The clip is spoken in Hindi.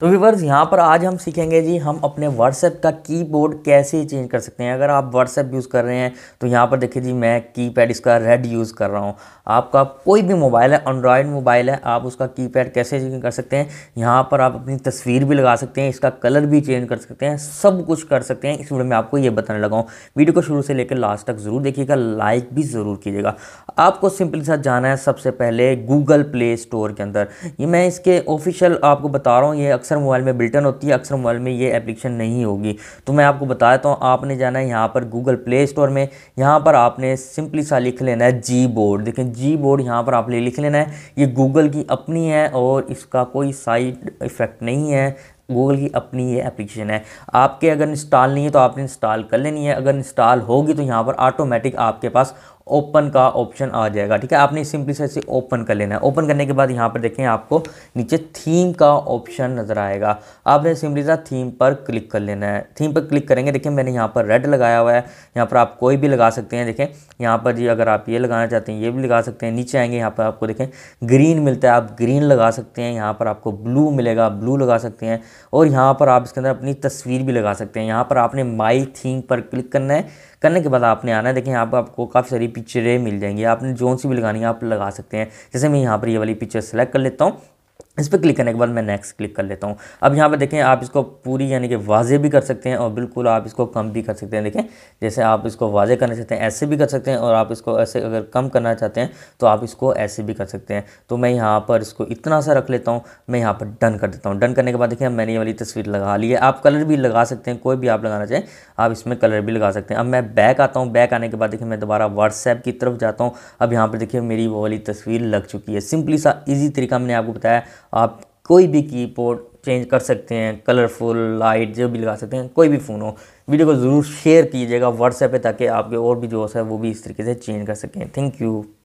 तो व्यूवर्स यहाँ पर आज हम सीखेंगे जी हम अपने व्हाट्सएप का कीबोर्ड कैसे चेंज कर सकते हैं अगर आप व्हाट्सएप यूज़ कर रहे हैं तो यहाँ पर देखिए जी मैं कीपैड इसका रेड यूज़ कर रहा हूँ आपका कोई भी मोबाइल है एंड्रॉयड मोबाइल है आप उसका कीपैड कैसे चेंज कर सकते हैं यहाँ पर आप अपनी तस्वीर भी लगा सकते हैं इसका कलर भी चेंज कर सकते हैं सब कुछ कर सकते हैं इस वीडियो में आपको ये बताने लगा हूँ वीडियो को शुरू से लेकर लास्ट तक ज़रूर देखिएगा लाइक भी ज़रूर कीजिएगा आपको सिंपली सा जाना है सबसे पहले गूगल प्ले स्टोर के अंदर ये मैं इसके ऑफिशियल आपको बता रहा हूँ ये अक्सर मोबाइल में बिल्टन होती है अक्सर मोबाइल में ये एप्लीकेशन नहीं होगी तो मैं आपको बता देता हूँ आपने जाना है यहाँ पर गूगल प्ले स्टोर में यहाँ पर आपने सिंपली सा लिख लेना है जी बोर्ड देखें जी बोर्ड यहाँ पर आपने लिख लेना है ये गूगल की अपनी है और इसका कोई साइड इफ़ेक्ट नहीं है गूगल की अपनी ये एप्लीकेशन है आपके अगर इंस्टॉल नहीं है तो आपने इंस्टॉल कर लेनी है अगर इंस्टॉल होगी तो यहाँ पर ऑटोमेटिक आपके पास ओपन का ऑप्शन आ जाएगा ठीक है आपने सिंपली से इसे ओपन कर लेना है ओपन करने के बाद यहाँ पर देखें आपको नीचे थीम का ऑप्शन नज़र आएगा आपने सिंपली सा थीम पर क्लिक कर लेना है थीम पर क्लिक करेंगे देखिए मैंने यहाँ पर रेड लगाया हुआ है यहाँ पर आप कोई भी लगा सकते हैं देखें यहाँ पर जी अगर आप ये लगाना चाहते हैं ये भी लगा सकते हैं नीचे आएंगे यहाँ पर आपको देखें ग्रीन मिलता है आप ग्रीन लगा सकते हैं यहाँ पर आपको ब्लू मिलेगा ब्लू लगा सकते हैं और यहाँ पर आप इसके अंदर अपनी तस्वीर भी लगा सकते हैं यहाँ पर आपने माई थीम पर क्लिक करना है करने के बाद आपने आना है देखें आप, आपको काफ़ी सारी पिक्चरें मिल जाएंगी आपने जो सी भी लगानी है आप लगा सकते हैं जैसे मैं यहाँ पर ये वाली पिक्चर सेलेक्ट कर लेता हूँ इस पर क्लिक करने के बाद मैं नेक्स्ट क्लिक कर लेता हूँ अब यहाँ पर देखें आप इसको पूरी यानी कि वाजे भी कर सकते हैं और बिल्कुल आप इसको कम भी कर सकते हैं देखें जैसे आप इसको वाजे करना चाहते हैं ऐसे भी कर सकते हैं और आप इसको ऐसे अगर कम करना चाहते हैं तो आप इसको ऐसे भी कर सकते हैं तो मैं यहाँ पर इसको इतना सा रख लेता हूँ मैं यहाँ पर डन कर देता हूँ डन करने के बाद देखें मैंने ये वाली तस्वीर लगा ली है आप कलर भी लगा सकते हैं कोई भी आप लगाना चाहें आप इसमें कलर भी लगा सकते हैं अब मैं बैक आता हूँ बैक आने के बाद देखिए मैं दोबारा व्हाट्सएप की तरफ जाता हूँ अब यहाँ पर देखिए मेरी वो वाली तस्वीर लग चुकी है सिंपली सा ईजी तरीका मैंने आपको बताया आप कोई भी कीबोर्ड चेंज कर सकते हैं कलरफुल लाइट जो भी लगा सकते हैं कोई भी फ़ोन हो वीडियो को ज़रूर शेयर कीजिएगा व्हाट्सएप पे ताकि आपके और भी जो है वो भी इस तरीके से चेंज कर सकें थैंक यू